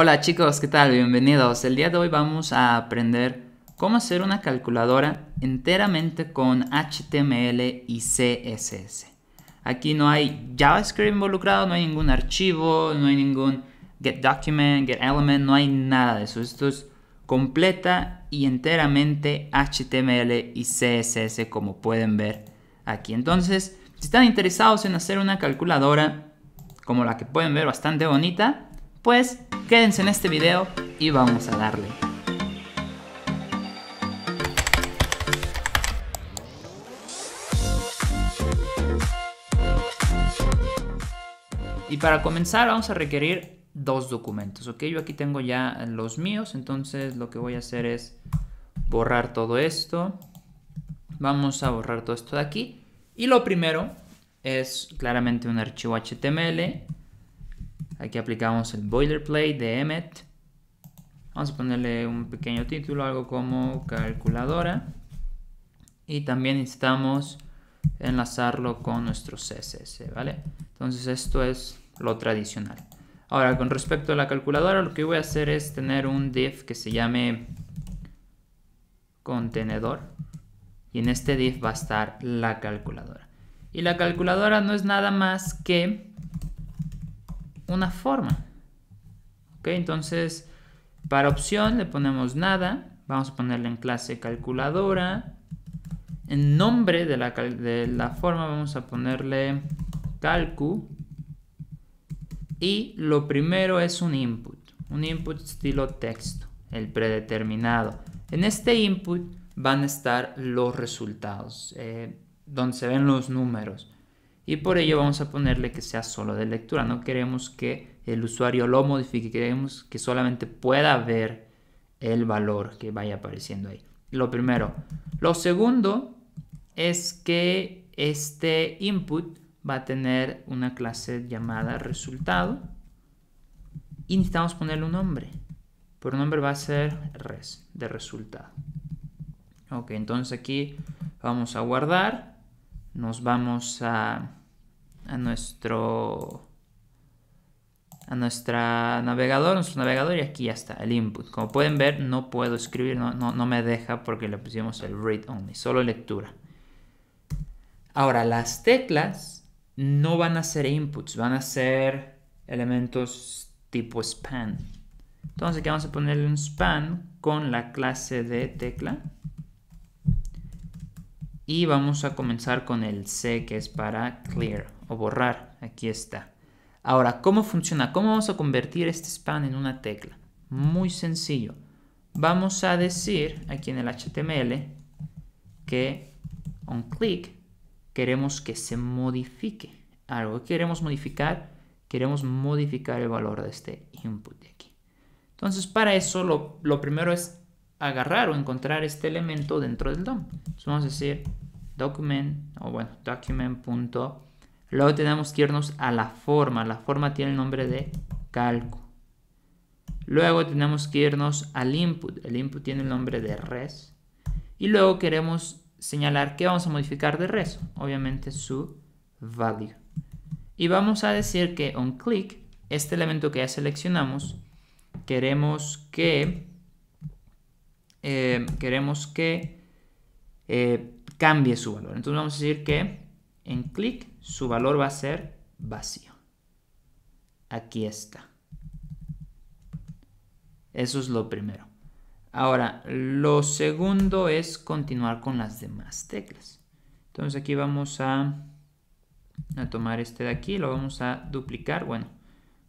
Hola chicos, ¿qué tal? Bienvenidos. El día de hoy vamos a aprender cómo hacer una calculadora enteramente con HTML y CSS. Aquí no hay JavaScript involucrado, no hay ningún archivo, no hay ningún getDocument, getElement, no hay nada de eso. Esto es completa y enteramente HTML y CSS como pueden ver aquí. Entonces, si están interesados en hacer una calculadora como la que pueden ver bastante bonita, pues Quédense en este video y vamos a darle. Y para comenzar vamos a requerir dos documentos, ¿ok? Yo aquí tengo ya los míos, entonces lo que voy a hacer es borrar todo esto. Vamos a borrar todo esto de aquí. Y lo primero es claramente un archivo HTML Aquí aplicamos el boilerplate de Emmet. Vamos a ponerle un pequeño título, algo como calculadora. Y también necesitamos enlazarlo con nuestro CSS, ¿vale? Entonces esto es lo tradicional. Ahora, con respecto a la calculadora, lo que voy a hacer es tener un div que se llame contenedor. Y en este div va a estar la calculadora. Y la calculadora no es nada más que una forma. Entonces, para opción le ponemos nada. Vamos a ponerle en clase calculadora. En nombre de la, forma vamos a ponerle calcu. Y lo primero es un input. Un input estilo texto, el predeterminado. En este input van a estar los resultados, eh, donde se ven los números y por ello vamos a ponerle que sea solo de lectura. No queremos que el usuario lo modifique, queremos que solamente pueda ver el valor que vaya apareciendo ahí. Lo primero. Lo segundo es que este input va a tener una clase llamada resultado y necesitamos ponerle un nombre. Por nombre va a ser res de resultado. Ok, entonces aquí vamos a guardar nos vamos a, a nuestro a nuestra navegador, nuestro navegador y aquí ya está el input. Como pueden ver no puedo escribir, no, no me deja porque le pusimos el read only, solo lectura. Ahora las teclas no van a ser inputs, van a ser elementos tipo span. Entonces aquí vamos a ponerle un span con la clase de tecla y vamos a comenzar con el C que es para clear o borrar. Aquí está. Ahora, ¿cómo funciona? ¿Cómo vamos a convertir este span en una tecla? Muy sencillo. Vamos a decir aquí en el HTML que on click queremos que se modifique algo. queremos modificar? Queremos modificar el valor de este input de aquí. Entonces, para eso lo primero es agarrar o encontrar este elemento dentro del DOM. Entonces vamos a decir document, o bueno, document. Luego tenemos que irnos a la forma. La forma tiene el nombre de calco. Luego tenemos que irnos al input. El input tiene el nombre de res. Y luego queremos señalar que vamos a modificar de res. Obviamente su value. Y vamos a decir que on click, este elemento que ya seleccionamos, queremos que eh, queremos que eh, cambie su valor. Entonces vamos a decir que en clic su valor va a ser vacío. Aquí está. Eso es lo primero. Ahora, lo segundo es continuar con las demás teclas. Entonces aquí vamos a, a tomar este de aquí, lo vamos a duplicar. Bueno,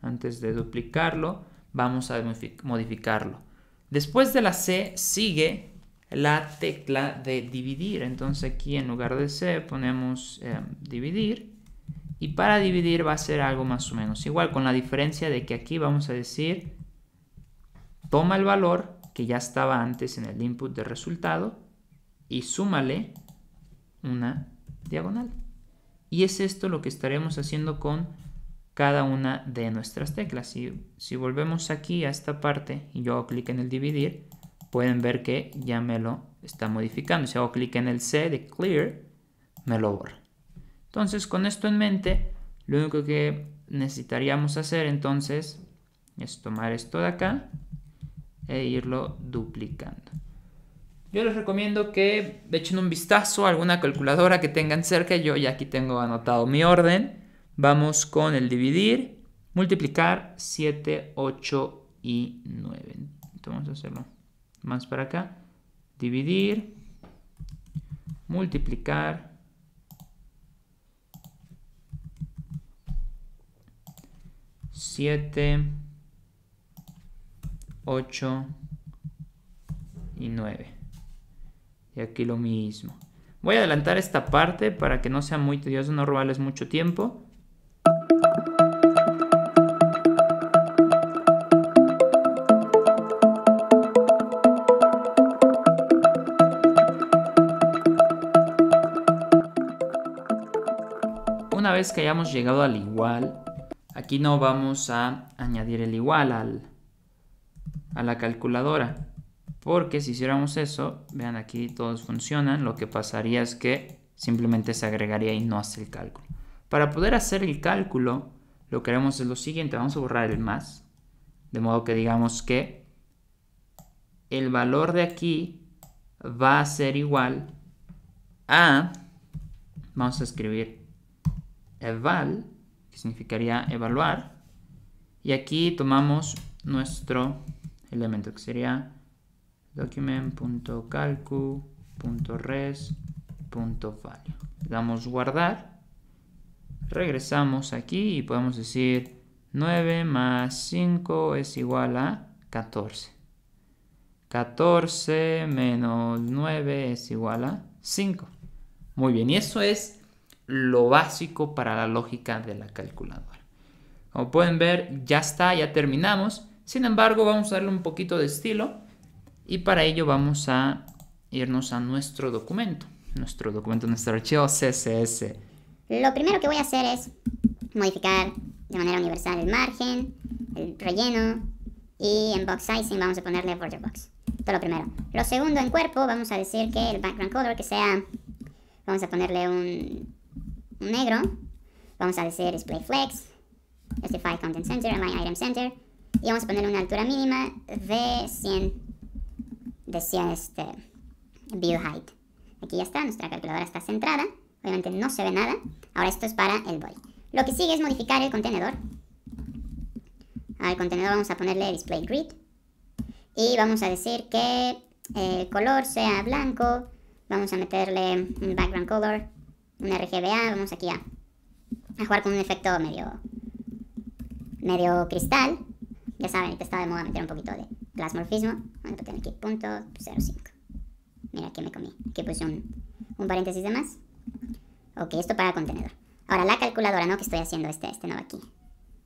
antes de duplicarlo, vamos a modificarlo. Después de la C sigue la tecla de dividir. Entonces aquí en lugar de C ponemos em, dividir. Y para dividir va a ser algo más o menos igual, con la diferencia de que aquí vamos a decir, toma el valor que ya estaba antes en el input de resultado y súmale una diagonal. Y es esto lo que estaremos haciendo con cada una de nuestras teclas. Si, si volvemos aquí a esta parte y yo hago clic en el dividir, pueden ver que ya me lo está modificando. Si hago clic en el C de Clear, me lo borra. Entonces, con esto en mente, lo único que necesitaríamos hacer entonces es tomar esto de acá e irlo duplicando. Yo les recomiendo que echen un vistazo a alguna calculadora que tengan cerca. Yo ya aquí tengo anotado mi orden. Vamos con el dividir, multiplicar 7, 8 y 9. Entonces vamos a hacerlo más para acá. Dividir, multiplicar 7, 8 y 9. Y aquí lo mismo. Voy a adelantar esta parte para que no sea muy tedioso, no robales mucho tiempo. que hayamos llegado al igual, aquí no vamos a añadir el igual al, a la calculadora. Porque si hiciéramos eso, vean aquí todos funcionan, lo que pasaría es que simplemente se agregaría y no hace el cálculo. Para poder hacer el cálculo, lo que haremos es lo siguiente, vamos a borrar el más, de modo que digamos que el valor de aquí va a ser igual a, vamos a escribir eval, que significaría evaluar. Y aquí tomamos nuestro elemento, que sería document.calcu.res.value. Le damos guardar. Regresamos aquí y podemos decir 9 más 5 es igual a 14. 14 menos 9 es igual a 5. Muy bien, y eso es lo básico para la lógica de la calculadora. Como pueden ver, ya está, ya terminamos. Sin embargo, vamos a darle un poquito de estilo y para ello vamos a irnos a nuestro documento, nuestro documento, nuestro archivo CSS. Lo primero que voy a hacer es modificar de manera universal el margen, el relleno y en box sizing vamos a ponerle border box. Esto es lo primero. Lo segundo en cuerpo vamos a decir que el background color que sea, vamos a ponerle un negro. Vamos a decir display flex, justify content center, my item center. Y vamos a poner una altura mínima de 100, de 100 este, view height. Aquí ya está, nuestra calculadora está centrada. Obviamente no se ve nada. Ahora esto es para el body. Lo que sigue es modificar el contenedor. Al contenedor vamos a ponerle display grid. Y vamos a decir que el color sea blanco. Vamos a meterle un background color un RGBA, vamos aquí a, jugar con un efecto medio, medio cristal. Ya saben, te estaba de moda meter un poquito de plasmorfismo. aquí, punto 05. Mira, aquí me comí. Aquí puse un, un paréntesis de más. Ok, esto para contenedor. Ahora, la calculadora, ¿no? Que estoy haciendo este, este no aquí.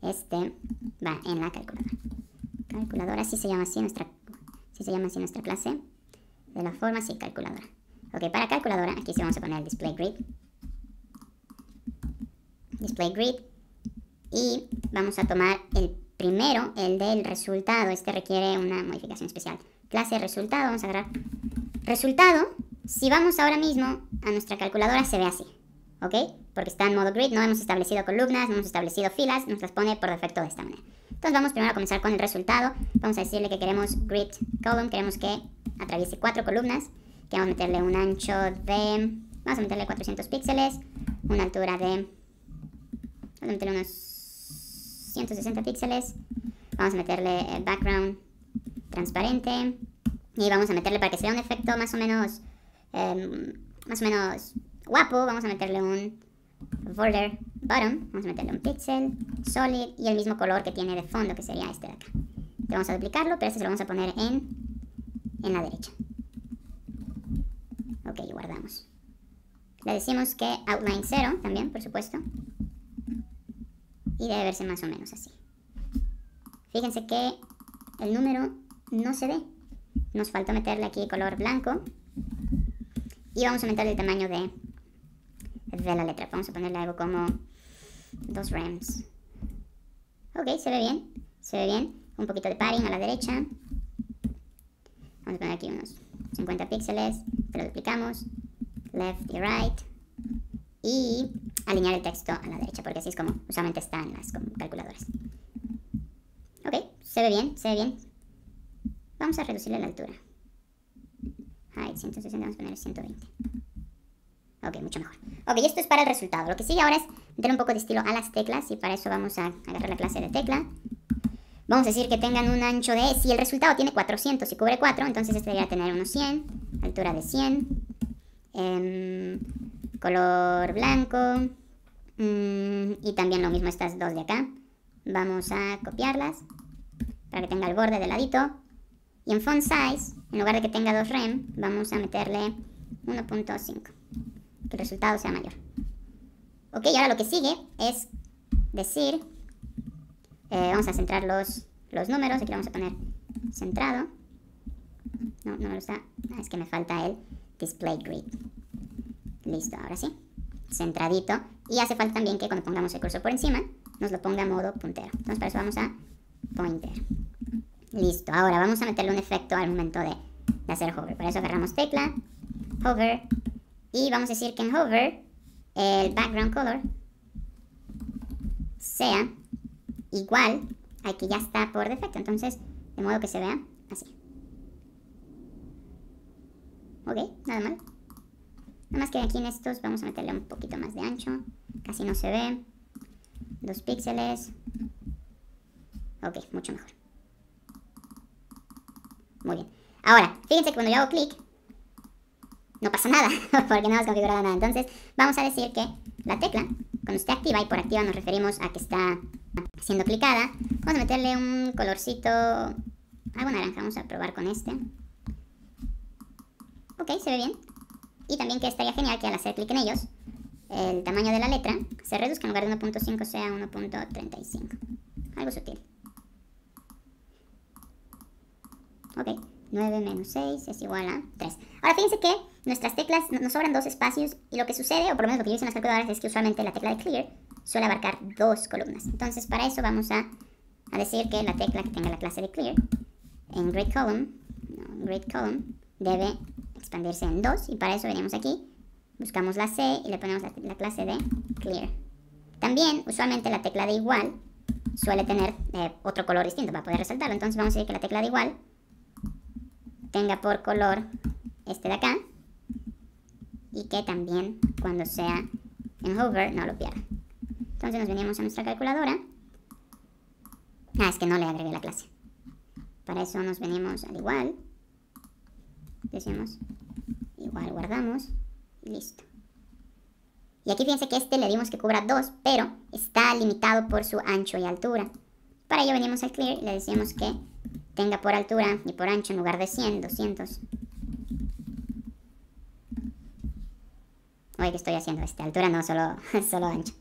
Este va en la calculadora. Calculadora, sí se llama así nuestra, sí se llama así nuestra clase. De la forma, sí, calculadora. Ok, para calculadora, aquí sí vamos a poner el display grid display grid y vamos a tomar el primero, el del resultado. Este requiere una modificación especial. Clase resultado, vamos a agarrar resultado. Si vamos ahora mismo a nuestra calculadora se ve así, ¿ok? Porque está en modo grid, no hemos establecido columnas, no hemos establecido filas, nos las pone por defecto de esta manera. Entonces vamos primero a comenzar con el resultado. Vamos a decirle que queremos grid column, queremos que atraviese cuatro columnas, que vamos a meterle un ancho de... Vamos a meterle 400 píxeles, una altura de Vamos a meterle unos 160 píxeles. Vamos a meterle el background transparente. Y vamos a meterle para que sea un efecto más o menos... Em, más o menos guapo. Vamos a meterle un border bottom. Vamos a meterle un pixel solid y el mismo color que tiene de fondo, que sería este de acá. vamos a duplicarlo, pero este se lo vamos a poner en, en la derecha. Ok, guardamos. Le decimos que outline 0 también, por supuesto y debe verse más o menos así. Fíjense que el número no se ve. Nos faltó meterle aquí color blanco. Y vamos a aumentar el tamaño de, de la letra. Vamos a ponerle algo como dos rems. Ok, se ve bien. Se ve bien. Un poquito de padding a la derecha. Vamos a poner aquí unos 50 píxeles. Te lo duplicamos. Left y right. Y alinear el texto a la derecha, porque así es como usualmente está en las calculadoras. Ok, se ve bien, se ve bien. Vamos a reducirle la altura. Height 160, vamos a poner 120. Ok, mucho mejor. Ok, esto es para el resultado. Lo que sigue ahora es dar un poco de estilo a las teclas y para eso vamos a agarrar la clase de tecla. Vamos a decir que tengan un ancho de... Si el resultado tiene 400 y cubre 4, entonces este debería tener unos 100, altura de 100 color blanco. Mm, y también lo mismo estas dos de acá. Vamos a copiarlas para que tenga el borde de ladito. Y en font size, en lugar de que tenga dos rem, vamos a meterle 1.5. Que el resultado sea mayor. Ok, ahora lo que sigue es decir... Eh, vamos a centrar los, los números. Aquí vamos a poner centrado. No, no me lo está... Ah, es que me falta el display grid. Listo, ahora sí. Centradito. Y hace falta también que cuando pongamos el cursor por encima, nos lo ponga a modo puntero. Entonces para eso vamos a pointer. Listo, ahora vamos a meterle un efecto al momento de, hacer hover. Para eso agarramos tecla, hover, y vamos a decir que en hover el background color sea igual al que ya está por defecto. Entonces, de modo que se vea así. Ok, nada mal. Nada más que aquí en estos vamos a meterle un poquito más de ancho. Casi no se ve. Dos píxeles. Ok, mucho mejor. Muy bien. Ahora, fíjense que cuando yo hago clic, no pasa nada, porque no hemos configurado nada. Entonces, vamos a decir que la tecla, cuando esté activa, y por activa nos referimos a que está siendo clicada, vamos a meterle un colorcito, algo naranja, vamos a probar con este. Ok, se ve bien. Y también que estaría genial que al hacer clic en ellos, el tamaño de la letra se reduzca en lugar de 1.5 sea 1.35. Algo sutil. Ok, 9 menos 6 es igual a 3. Ahora fíjense que nuestras teclas nos sobran dos espacios y lo que sucede, o por lo menos lo que yo hice en las calculadoras, es que usualmente la tecla de clear suele abarcar dos columnas. Entonces para eso vamos a, a decir que la tecla que tenga la clase de clear en grid column, no, grid column debe expandirse en 2 y para eso venimos aquí, buscamos la C y le ponemos la, clase de clear. También, usualmente la tecla de igual suele tener eh, otro color distinto para poder resaltarlo. Entonces vamos a decir que la tecla de igual tenga por color este de acá y que también cuando sea en hover no lo pierda. Entonces nos venimos a nuestra calculadora. Ah, es que no le agregué la clase. Para eso nos venimos al igual decimos igual guardamos, listo. Y aquí fíjense que este le dimos que cubra 2, pero está limitado por su ancho y altura. Para ello venimos al clear y le decimos que tenga por altura y por ancho en lugar de 100, 200. Oye, que estoy haciendo? Este, altura no, solo, solo ancho.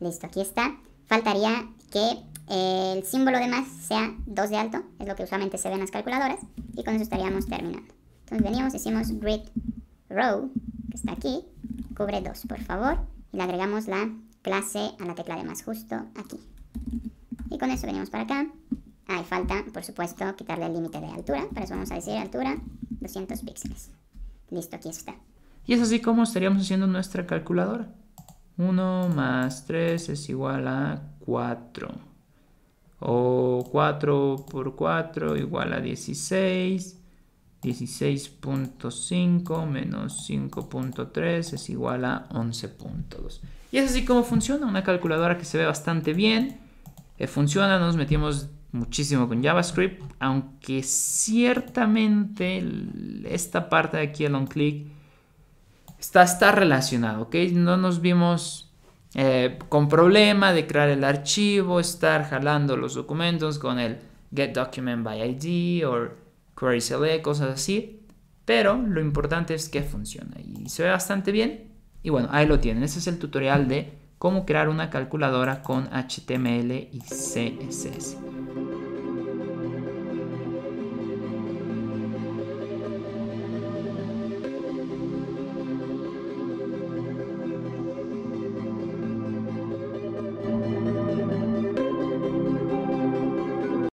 Listo, aquí está. Faltaría que el símbolo de más sea 2 de alto, es lo que usualmente se ve en las calculadoras, y con eso estaríamos terminando. Entonces veníamos, decimos grid row, que está aquí, cubre 2, por favor, y le agregamos la clase a la tecla de más justo aquí. Y con eso venimos para acá. Ah, falta, por supuesto, quitarle el límite de altura, para eso vamos a decir altura 200 píxeles. Listo, aquí está. Y es así como estaríamos haciendo nuestra calculadora. 1 más 3 es igual a 4. O 4 por 4 igual a 16. 16.5 menos 5.3 es igual a 11.2. Y es así como funciona una calculadora que se ve bastante bien. Eh, funciona, nos metimos muchísimo con JavaScript, aunque ciertamente esta parte de aquí, el on-click, está, está relacionado, ¿ok? No nos vimos eh, con problema de crear el archivo, estar jalando los documentos con el get document by ID o query select, cosas así. Pero lo importante es que funciona y se ve bastante bien. Y bueno, ahí lo tienen. Ese es el tutorial de cómo crear una calculadora con HTML y CSS.